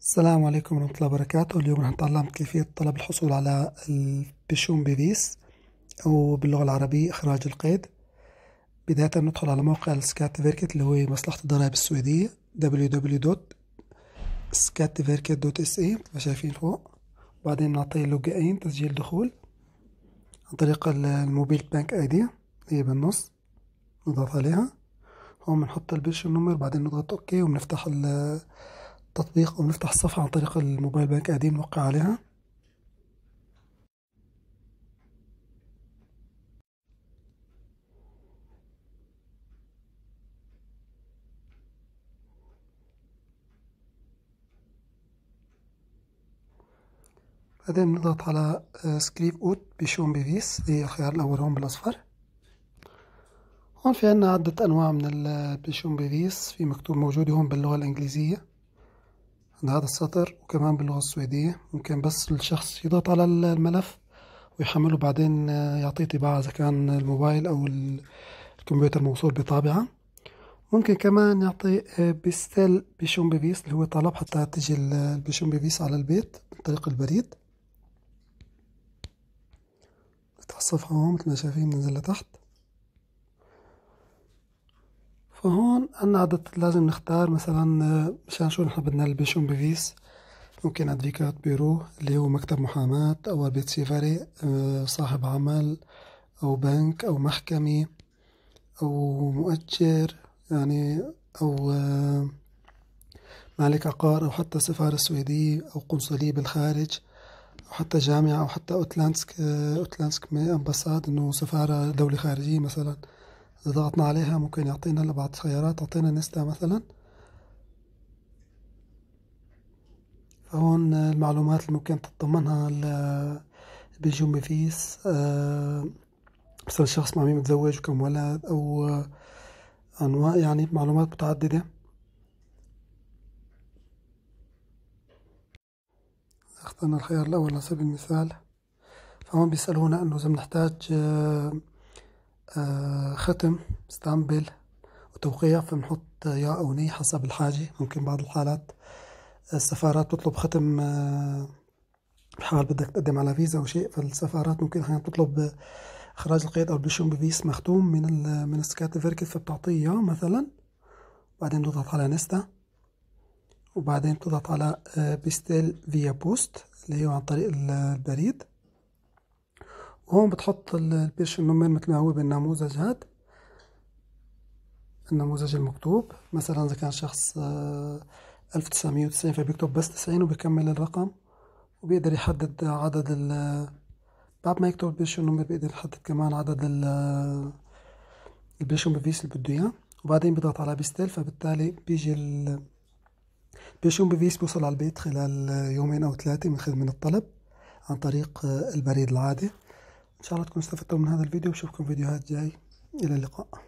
السلام عليكم ورحمة الله وبركاته اليوم رح نتعلم كيفية طلب الحصول على البيشون بيفيس أو باللغة العربية إخراج القيد بداية ندخل على موقع السكات فيركت اللي هو مصلحة الضرائب السويدية ما شايفين فوق وبعدين نعطيه لوجين تسجيل دخول عن طريق الموبيل بانك ايدي هي بالنص نضغط عليها هون بنحط البيشون نمبر بعدين نضغط اوكي وبنفتح ال التطبيق أو نفتح الصفحة عن طريق الموبايل بانك آدي نوقع عليها بعدين نضغط على آه، سكريب اوت بشون بيفيس دي الخيار الأول هون بالأصفر هون في عنا عدة أنواع من البيشون آه، بيفيس في مكتوب موجود هون باللغة الإنجليزية عند هذا السطر وكمان باللغة السويدية ممكن بس الشخص يضغط على الملف ويحمله بعدين آه، يعطيه طباعة إذا كان الموبايل أو الكمبيوتر موصول بطابعة ممكن كمان يعطي آه، بيستل بيشون بيفيس اللي هو طلب حتى تجي البيشون بيفيس على البيت من طريق البريد نفتح الصفحة هون مثل ما شايفين بننزل لتحت فهون عنا عدد لازم نختار مثلا آه، مشان شو نحن بدنا البيشون بفيس ممكن ادفيكات بيرو اللي هو مكتب محاماة أو البيت سيفري آه، صاحب عمل أو بنك أو محكمة أو مؤجر يعني أو آه، مالك عقار أو حتى سفارة سويدية أو قنصلية بالخارج أو حتى جامعة أو حتى أوتلانسك أوتلانسك أمباساد إنه سفارة دولة خارجية مثلا إذا ضغطنا عليها ممكن يعطينا لبعض الخيارات يعطينا نستا مثلا فهون المعلومات اللي ممكن تتضمنها بالجوم فيس آه، مثلا الشخص مع مين متزوج وكم ولد أو آه، أنواع يعني معلومات متعددة اخترنا الخيار الأول على سبيل المثال فهون بيسألونا أنه إذا بنحتاج آه، آه، ختم استنبل وتوقيع فبنحط ياء أو ني حسب الحاجة ممكن بعض الحالات السفارات بتطلب ختم آه، حال بدك تقدم على فيزا أو شيء فالسفارات ممكن أحيانا تطلب إخراج القيد أو بيشون بفيس مختوم من ال من السكات فيركت فبتعطيه ياء مثلا بعدين بتضغط على نستا وبعدين بتضغط على آه، بيستيل فيا بوست اللي هو عن طريق البريد وهون بتحط البيش النمر مثل ما هو بالنموذج هاد النموذج المكتوب مثلا إذا كان شخص آه، ألف تسعمية وتسعين فبيكتب بس تسعين وبيكمل الرقم وبيقدر يحدد عدد ال بعد ما يكتب البيش النمر بيقدر يحدد كمان عدد ال آه، البيش بيس اللي بده إياه وبعدين بيضغط على بيستيل فبالتالي بيجي ال بيشون بفيس بيوصل على البيت خلال يومين أو ثلاثة من خدمة الطلب عن طريق آه، البريد العادي إن شاء الله تكونوا استفدتوا من هذا الفيديو وشوفكم فيديوهات جاي إلى اللقاء